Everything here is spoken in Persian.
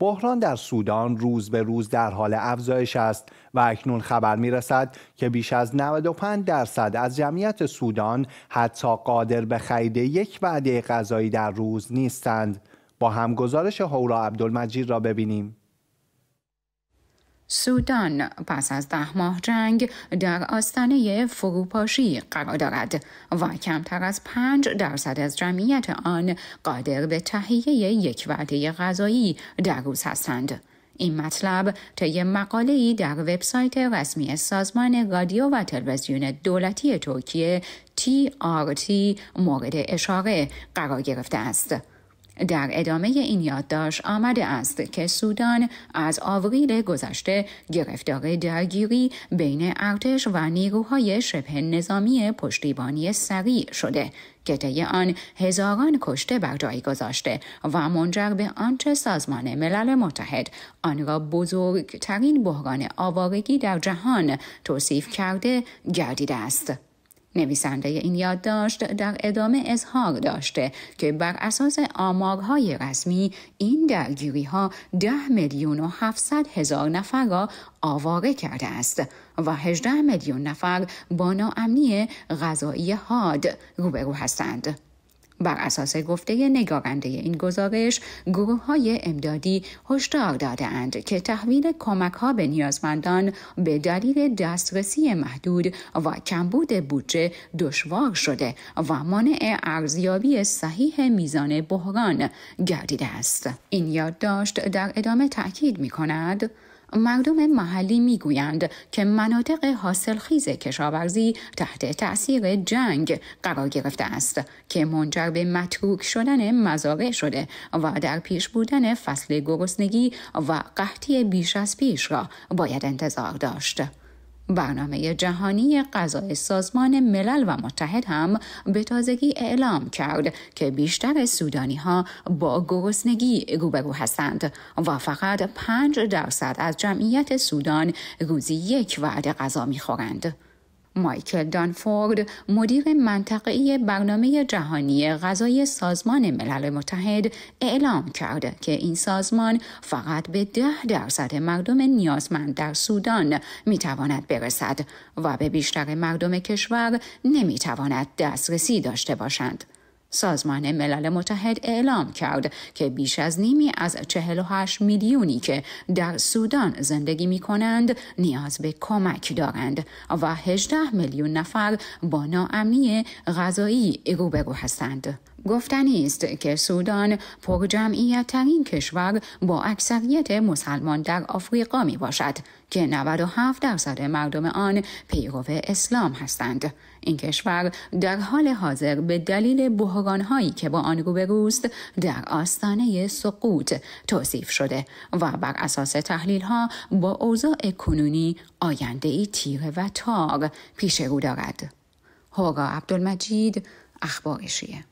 بحران در سودان روز به روز در حال افزایش است و اکنون خبر می رسد که بیش از 95 درصد از جمعیت سودان حتی قادر به خرید یک وعده غذایی در روز نیستند. با هم گزارش هورا عبدالمجید را ببینیم. سودان پس از ده ماه جنگ در آستانه فروپاشی قرار دارد و کمتر از پنج درصد از جمعیت آن قادر به تهیه یک وعده غذایی در روز هستند. این مطلب طی ای در وبسایت رسمی سازمان رادیو و تلویزیون دولتی ترکیه TRT مورد اشاره قرار گرفته است. در ادامه این یادداشت آمده است که سودان از آوریل گذشته گرفتار درگیری بین ارتش و نیروهای شبه نظامی پشتیبانی سریع شده که طی آن هزاران کشته بر جای گذاشته و منجر به آنچه سازمان ملل متحد آن را بزرگترین بحران آوارگی در جهان توصیف کرده گردیده است نویسنده این یادداشت در ادامه اظهار داشته که بر اساس آمارهای رسمی این درگیری ها ده میلیون و هفتصد هزار نفر را آواره کرده است و 18 میلیون نفر با ناامنی غذایی حاد روبرو هستند. بر اساس گفته نگارنده این گزارش گروه های امدادی هشدار دادهاند که تحویل کمک ها به نیازمندان به دلیل دسترسی محدود و کمبود بودجه دشوار شده و مانع ارزیابی صحیح میزان بحران گردیده است این یادداشت در ادامه تاکید می کند مردم محلی میگویند که مناطق حاصلخیز کشاورزی تحت تأثیر جنگ قرار گرفته است که منجر به متروک شدن مزارع شده و در پیش بودن فصل گرسنگی و قحطی بیش از پیش را باید انتظار داشت. برنامه جهانی غذای سازمان ملل و متحد هم به تازگی اعلام کرد که بیشتر سودانی ها با گرسنگی روبرو هستند و فقط 5 درصد از جمعیت سودان روزی یک وعده غذا میخورند. مایکل دانفورد مدیر منطقه‌ای برنامه جهانی غذای سازمان ملل متحد اعلام کرد که این سازمان فقط به ده درصد مردم نیازمند در سودان میتواند برسد و به بیشتر مردم کشور نمیتواند دسترسی داشته باشند. سازمان ملل متحد اعلام کرد که بیش از نیمی از 48 میلیونی که در سودان زندگی می کنند نیاز به کمک دارند و 18 میلیون نفر با ناامنی غذایی روبرو هستند. گفتنی است که سودان پر جمعیت ترین کشور با اکثریت مسلمان در آفریقا می باشد که 97 درصد مردم آن پیرو اسلام هستند. این کشور در حال حاضر به دلیل بحرانهایی که با آن روبروست در آستانه سقوط توصیف شده و بر اساس تحلیل ها با اوضاع کنونی آینده ای تیره و تار پیش رو دارد. هورا عبدالمجید اخبارشیه.